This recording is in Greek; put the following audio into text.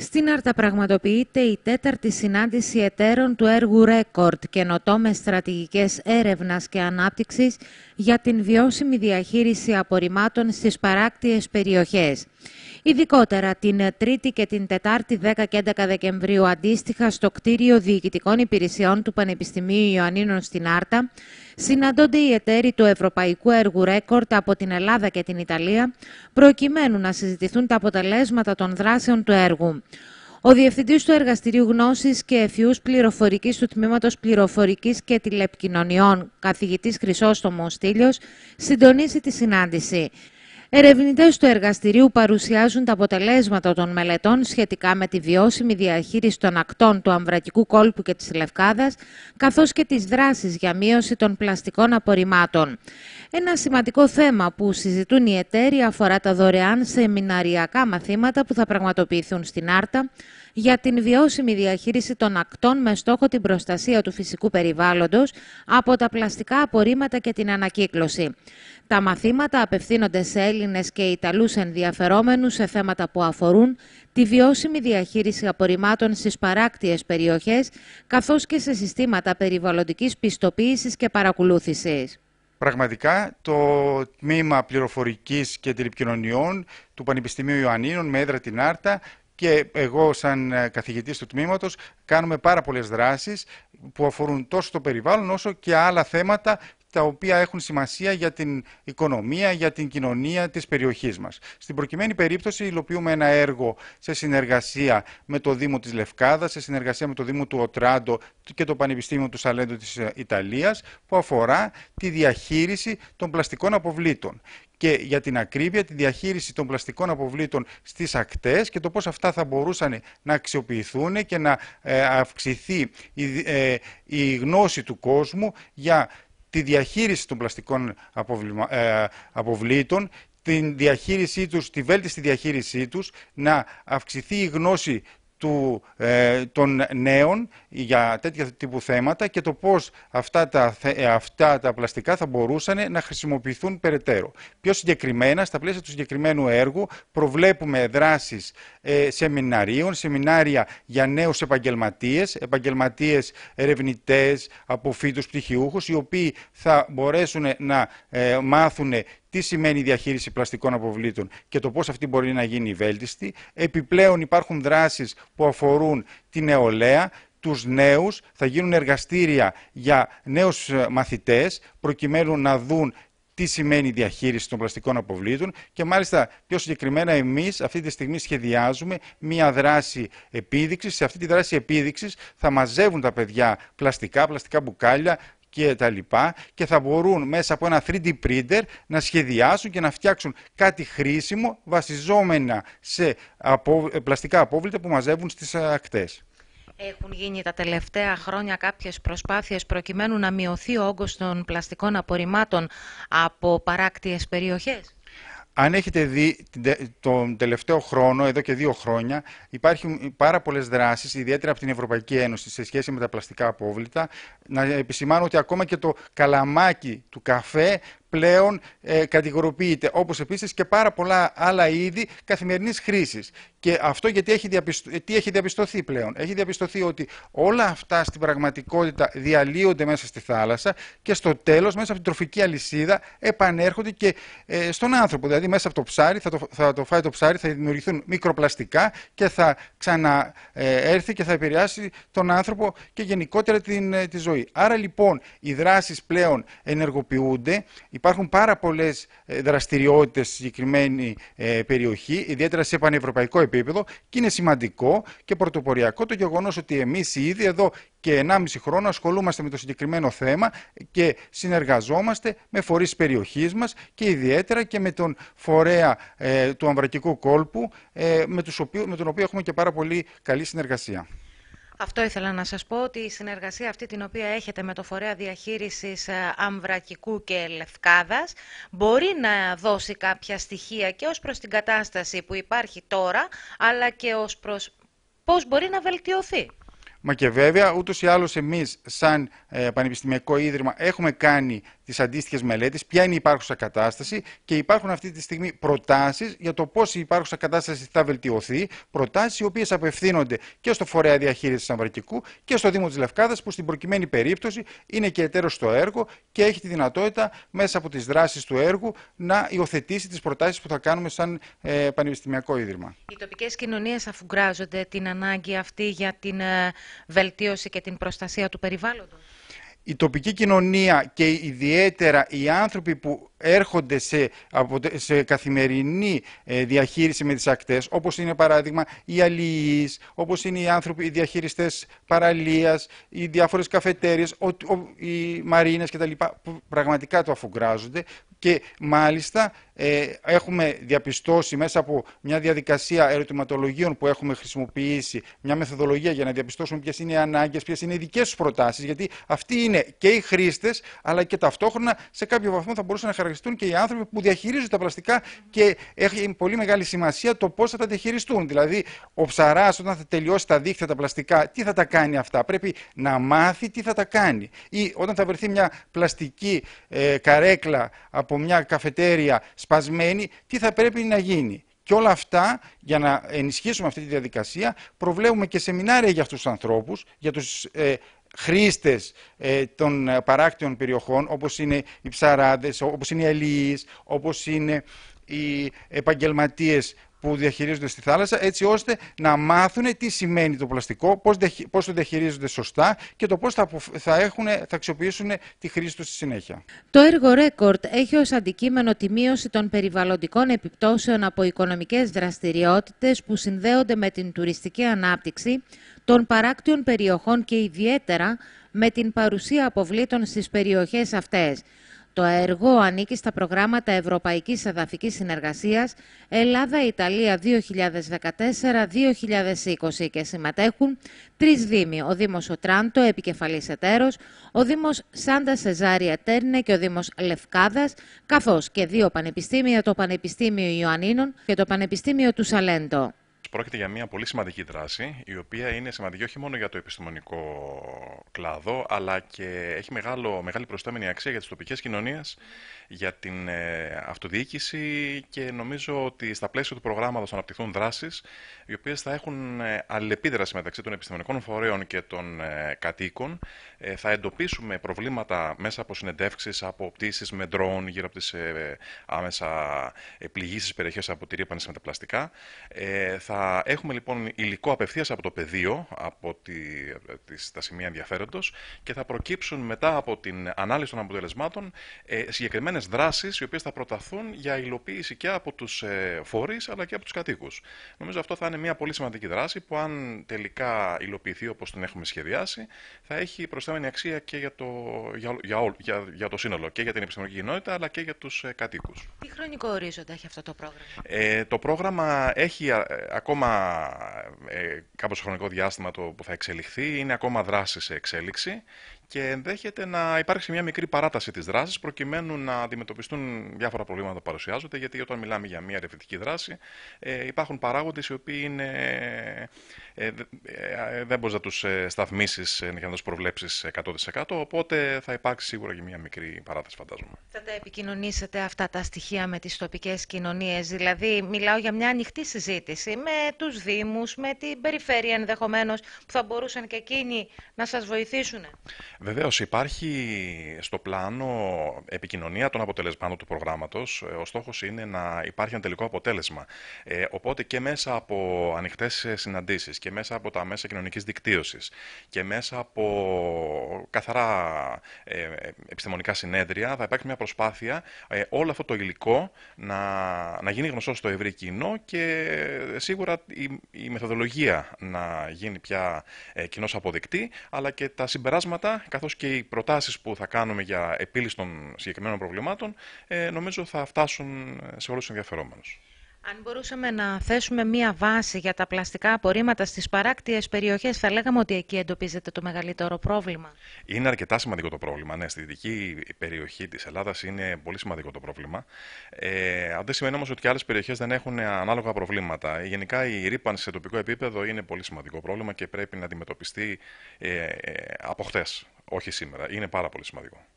Στην Άρτα πραγματοποιείται η τέταρτη συνάντηση εταίρων του έργου RECORD, καινοτόμες στρατηγικές έρευνας και ανάπτυξης για την βιώσιμη διαχείριση απορριμμάτων στις παράκτιες περιοχές. Ειδικότερα την τρίτη και την τετάρτη 10 και 11 Δεκεμβρίου αντίστοιχα στο κτίριο Διοικητικών Υπηρεσιών του Πανεπιστημίου Ιωαννίνων στην Άρτα συναντώνται οι εταίροι του Ευρωπαϊκού Έργου Ρέκορτ από την Ελλάδα και την Ιταλία προκειμένου να συζητηθούν τα αποτελέσματα των δράσεων του έργου. Ο Διευθυντής του Εργαστηρίου Γνώσης και Εφιούς Πληροφορικής του Τμήματος Πληροφορικής και Τηλεπικοινωνιών, καθηγητής Χρυσότομο Στήλιο, συντονίζει τη συνάντηση. Ερευνητές του εργαστηρίου παρουσιάζουν τα αποτελέσματα των μελετών σχετικά με τη βιώσιμη διαχείριση των ακτών του Αμβρακικού κόλπου και της Λευκάδας, καθώς και τις δράσεις για μείωση των πλαστικών απορριμμάτων. Ένα σημαντικό θέμα που συζητούν οι εταίροι αφορά τα δωρεάν σεμιναριακά μαθήματα που θα πραγματοποιηθούν στην Άρτα, για την βιώσιμη διαχείριση των ακτών με στόχο την προστασία του φυσικού περιβάλλοντος από τα πλαστικά απορρίμματα και την ανακύκλωση. Τα μαθήματα απευθύνονται σε Έλληνες και Ιταλούς ενδιαφερόμενους σε θέματα που αφορούν τη βιώσιμη διαχείριση απορριμμάτων στις παράκτιες περιοχές, καθώς και σε συστήματα περιβαλλοντικής πιστοποίησης και παρακολούθησης. Πραγματικά το τμήμα πληροφορικής και τηλεπικοινωνιών του Πανεπιστημίου Ιωαννίνων με έδρα την Άρτα και εγώ σαν ε, καθηγητής του τμήματος κάνουμε πάρα πολλές δράσεις που αφορούν τόσο το περιβάλλον όσο και άλλα θέματα τα οποία έχουν σημασία για την οικονομία, για την κοινωνία της περιοχής μας. Στην προκειμένη περίπτωση υλοποιούμε ένα έργο σε συνεργασία με το Δήμο της Λευκάδας, σε συνεργασία με το Δήμο του Οτράντο και το Πανεπιστήμιο του Σαλέντο της ε, Ιταλίας, που αφορά τη διαχείριση των πλαστικών αποβλήτων και για την ακρίβεια, τη διαχείριση των πλαστικών αποβλήτων στις ακτές και το πώς αυτά θα μπορούσαν να αξιοποιηθούν και να ε, αυξηθεί ε, η γνώση του κόσμου για τη διαχείριση των πλαστικών ε, αποβλήτων την διαχείρισή τους, τη βέλτιστη διαχείρισή τους, να αυξηθεί η γνώση του, ε, των νέων για τέτοια τύπου θέματα και το πώς αυτά τα, ε, αυτά τα πλαστικά θα μπορούσαν να χρησιμοποιηθούν περαιτέρω. Πιο συγκεκριμένα, στα πλαίσια του συγκεκριμένου έργου, προβλέπουμε δράσεις ε, σεμιναρίων, σεμινάρια για νέους επαγγελματίες, επαγγελματίες ερευνητές, αποφύτους πτυχιούχους, οι οποίοι θα μπορέσουν να ε, μάθουν τι σημαίνει η διαχείριση πλαστικών αποβλήτων και το πώς αυτή μπορεί να γίνει βέλτιστη. Επιπλέον υπάρχουν δράσεις που αφορούν την νεολαία, τους νέους, θα γίνουν εργαστήρια για νέους ε, μαθητές προκειμένου να δουν τι σημαίνει η διαχείριση των πλαστικών αποβλήτων και μάλιστα πιο συγκεκριμένα εμείς αυτή τη στιγμή σχεδιάζουμε μία δράση επίδειξης. Σε αυτή τη δράση επίδειξης θα μαζεύουν τα παιδιά πλαστικά, πλαστικά μπουκάλια, και τα λοιπά και θα μπορούν μέσα από ένα 3D printer να σχεδιάσουν και να φτιάξουν κάτι χρήσιμο βασιζόμενα σε απο... Ε, πλαστικά απόβλητα που μαζεύουν στις ακτές. Έχουν γίνει τα τελευταία χρόνια κάποιες προσπάθειες προκειμένου να μειωθεί ο όγκος των πλαστικών απορριμμάτων από παράκτιες περιοχές. Αν έχετε δει τον τελευταίο χρόνο, εδώ και δύο χρόνια, υπάρχουν πάρα πολλές δράσεις, ιδιαίτερα από την Ευρωπαϊκή Ένωση, σε σχέση με τα πλαστικά απόβλητα. Να επισημάνω ότι ακόμα και το καλαμάκι του καφέ πλέον ε, κατηγοροποιείται, όπως επίσης και πάρα πολλά άλλα είδη καθημερινής χρήσης. Και αυτό γιατί έχει διαπιστω... διαπιστωθεί πλέον. Έχει διαπιστωθεί ότι όλα αυτά στην πραγματικότητα διαλύονται μέσα στη θάλασσα και στο τέλος μέσα από την τροφική αλυσίδα επανέρχονται και ε, στον άνθρωπο. Δηλαδή μέσα από το ψάρι θα το, θα το φάει το ψάρι, θα δημιουργηθούν μικροπλαστικά και θα ξαναέρθει ε, και θα επηρεάσει τον άνθρωπο και γενικότερα την, ε, τη ζωή. Άρα λοιπόν οι δράσεις πλέον ενεργοποιούνται, υπάρχουν πάρα πολλές δραστηριότητες στη συγκεκριμένη ε, περιοχή, ιδιαίτερα σε πανευρωπαϊκό επίπεδο και είναι σημαντικό και πρωτοποριακό το γεγονός ότι εμείς ήδη εδώ και 1,5 χρόνο ασχολούμαστε με το συγκεκριμένο θέμα και συνεργαζόμαστε με φορείς περιοχής μας και ιδιαίτερα και με τον φορέα ε, του Αμβρακικού Κόλπου ε, με, τους οποίους με τον οποίο έχουμε και πάρα πολύ καλή συνεργασία. Αυτό ήθελα να σας πω ότι η συνεργασία αυτή την οποία έχετε με το Φορέα Διαχείρισης ε, Αμβρακικού και Λευκάδας μπορεί να δώσει κάποια στοιχεία και ως προς την κατάσταση που υπάρχει τώρα αλλά και ως προς πώς μπορεί να βελτιωθεί. Μα και βέβαια, ούτως ή άλλως εμείς σαν ε, Πανεπιστημιακό Ίδρυμα, έχουμε κάνει τις αντίστοιχες μελέτες, ποια είναι η υπάρχουσα κατάσταση και υπάρχουν αυτή τη στιγμή προτάσεις για το πώς η υπάρχουσα κατάσταση θα βελτιωθεί. Προτάσεις οι οποίες απευθύνονται και στο Φορέα Διαχείρισης Αμβρακικού και στο Δήμο της Λευκάδας, που στην προκειμένη περίπτωση είναι και εταίρος στο έργο και έχει τη δυνατότητα μέσα από τις δράσεις του έργου να υιοθετήσει τις προτάσεις που θα κάνουμε σαν ε, Πανεπιστημιακό Ίδρυμα. Οι τοπικές κοινωνίες αφουγκράζονται την ανάγκη αυτή για την ε, βελτίωση και την προστασία του περιβάλλοντος η τοπική κοινωνία και ιδιαίτερα οι άνθρωποι που έρχονται σε, σε καθημερινή ε, διαχείριση με τις ακτές, όπως είναι παράδειγμα οι αλληλείς, όπως είναι οι άνθρωποι, οι διαχειριστές παραλίας, οι διάφορες καφετέριες, οι μαρίνες κτλ. που πραγματικά το αφουγκράζονται και μάλιστα ε, έχουμε διαπιστώσει μέσα από μια διαδικασία ερωτηματολογίων που έχουμε χρησιμοποιήσει, μια μεθοδολογία για να διαπιστώσουμε ποιες είναι οι ανάγκες, ποιες είναι οι δικές τους προτάσεις, γιατί αυτοί είναι και οι χρήστες, αλλά και ταυτόχρονα σε κάποιο βαθμό θα μπορούσαν να και οι άνθρωποι που διαχειρίζουν τα πλαστικά και έχει πολύ μεγάλη σημασία το πώς θα τα διαχειριστούν. Δηλαδή, ο ψαράς όταν θα τελειώσει τα δίχτυα τα πλαστικά, τι θα τα κάνει αυτά. Πρέπει να μάθει τι θα τα κάνει. Ή όταν θα βρεθεί μια πλαστική ε, καρέκλα από μια καφετέρια σπασμένη, τι θα πρέπει να γίνει. Και όλα αυτά, για να ενισχύσουμε αυτή τη διαδικασία, προβλέπουμε και σεμινάρια για αυτούς τους ανθρώπους, για τους ε, χρήστες ε, των ε, παράκτιων περιοχών, όπως είναι οι ψαράδες, όπως είναι οι αλληλείς, όπως είναι οι επαγγελματίες που διαχειρίζονται στη θάλασσα, έτσι ώστε να μάθουν τι σημαίνει το πλαστικό, πώς, πώς το διαχειρίζονται σωστά και το πώς θα, θα αξιοποιήσουν τη χρήση τους στη συνέχεια. Το έργο Record έχει ως αντικείμενο τη μείωση των περιβαλλοντικών επιπτώσεων από οικονομικές δραστηριότητες που συνδέονται με την τουριστική ανάπτυξη, των παράκτιων περιοχών και ιδιαίτερα με την παρουσία αποβλήτων στις περιοχές αυτές. Το έργο ανήκει στα προγράμματα Ευρωπαϊκής Εδαφικής Συνεργασίας Ελλάδα-Ιταλία 2014-2020 και συμμετέχουν τρεις δήμοι, ο Δήμος Οτράντο, επικεφαλής εταίρος, ο Δήμος Σάντα Σεζάρια Τέρνε και ο Δήμος Λευκάδας, καθώς και δύο πανεπιστήμια, το Πανεπιστήμιο Ιωαννίνων και το Πανεπιστήμιο του Σαλέντο. Πρόκειται για μια πολύ σημαντική δράση, η οποία είναι σημαντική όχι μόνο για το επιστημονικό κλάδο, αλλά και έχει μεγάλο, μεγάλη προστάμενη αξία για τις τοπικές κοινωνίες, για την ε, αυτοδιοίκηση και νομίζω ότι στα πλαίσια του προγράμματος θα αναπτυχθούν δράσεις, οι οποίες θα έχουν ε, αλληλεπίδραση μεταξύ των επιστημονικών φορέων και των ε, κατοίκων. Ε, θα εντοπίσουμε προβλήματα μέσα από συνεντεύξεις, από πτήσεις με ντρόν, γύρω από τις ε, άμεσα πληγήσεις περιοχές από τη ρήπανση με θα έχουμε λοιπόν υλικό απευθείας από το πεδίο, από τη, ε, τα σημεία ενδιαφέροντος και θα προκύψουν μετά από την ανάλυση των αποτελεσμάτων ε, συγκεκριμένες δράσεις οι οποίες θα προταθούν για υλοποίηση και από τους ε, φορείς αλλά και από τους κατοίκους. Νομίζω αυτό θα είναι μια πολύ σημαντική δράση που, αν τελικά υλοποιηθεί όπως την έχουμε σχεδιάσει, θα έχει προσθέμενη αξία και για το, για, για, για, το σύνολο και για την επιστημονική κοινότητα αλλά και για τους ε, κατοίκους. Τι χρονικό ορίζοντα έχει αυτό το πρόγραμμα. Ε, το πρόγραμμα έχει ακόμα ε, ε κάποιος χρονικό διάστημα το που θα εξελιχθεί, είναι ακόμα δράση σε εξέλιξη και ενδέχεται να υπάρξει μια μικρή παράταση της δράσης προκειμένου να αντιμετωπιστούν διάφορα προβλήματα που παρουσιάζονται. Γιατί όταν μιλάμε για μια ερευνητική δράση, ε, υπάρχουν παράγοντες οι οποίοι ε, ε, δεν μπορείς να τους σταθμίσει να τους προβλέψεις 100%. Οπότε θα υπάρξει σίγουρα και μια μικρή παράταση, φαντάζομαι. Θα τα επικοινωνήσετε αυτά τα στοιχεία με τις τοπικές κοινωνίες. Δηλαδή, μιλάω για μια ανοιχτή συζήτηση με τους Δήμους, με την περιφέρεια ενδεχομένως, που θα μπορούσαν και εκείνοι να σας βοηθήσουν. Βεβαίως, υπάρχει στο πλάνο επικοινωνία των αποτελεσμάτων του προγράμματος. Ε, ο στόχος είναι να υπάρχει ένα τελικό αποτέλεσμα. Ε, οπότε και μέσα από ανοιχτές συναντήσεις και μέσα από τα μέσα κοινωνικής δικτύωσης και μέσα από καθαρά ε, επιστημονικά συνέδρια θα υπάρχει μια προσπάθεια ε, όλο αυτό το υλικό να, να γίνει γνωστό στο ευρύ κοινό και σίγουρα η, η μεθοδολογία να γίνει πια ε, κοινώς αποδεκτή, αλλά και τα συμπεράσματα καθώς και οι προτάσεις που θα κάνουμε για επίλυση των συγκεκριμένων προβλημάτων, ε, νομίζω θα φτάσουν ε, σε όλους τους ενδιαφερόμενους. Αν μπορούσαμε να θέσουμε μία βάση για τα πλαστικά απορρίμματα στις παράκτιες περιοχές, θα λέγαμε ότι εκεί εντοπίζεται το μεγαλύτερο πρόβλημα. Είναι αρκετά σημαντικό το πρόβλημα. Ναι, στη δυτική περιοχή της Ελλάδας είναι πολύ σημαντικό το πρόβλημα. Ε, αν δεν σημαίνει όμως ότι και άλλες περιοχές δεν έχουν ανάλογα προβλήματα. Γενικά η ρήπανση σε τοπικό επίπεδο είναι πολύ σημαντικό πρόβλημα και πρέπει να αντιμετωπιστεί ε, ε από χτες, όχι σήμερα. Είναι πάρα πολύ σημαντικό.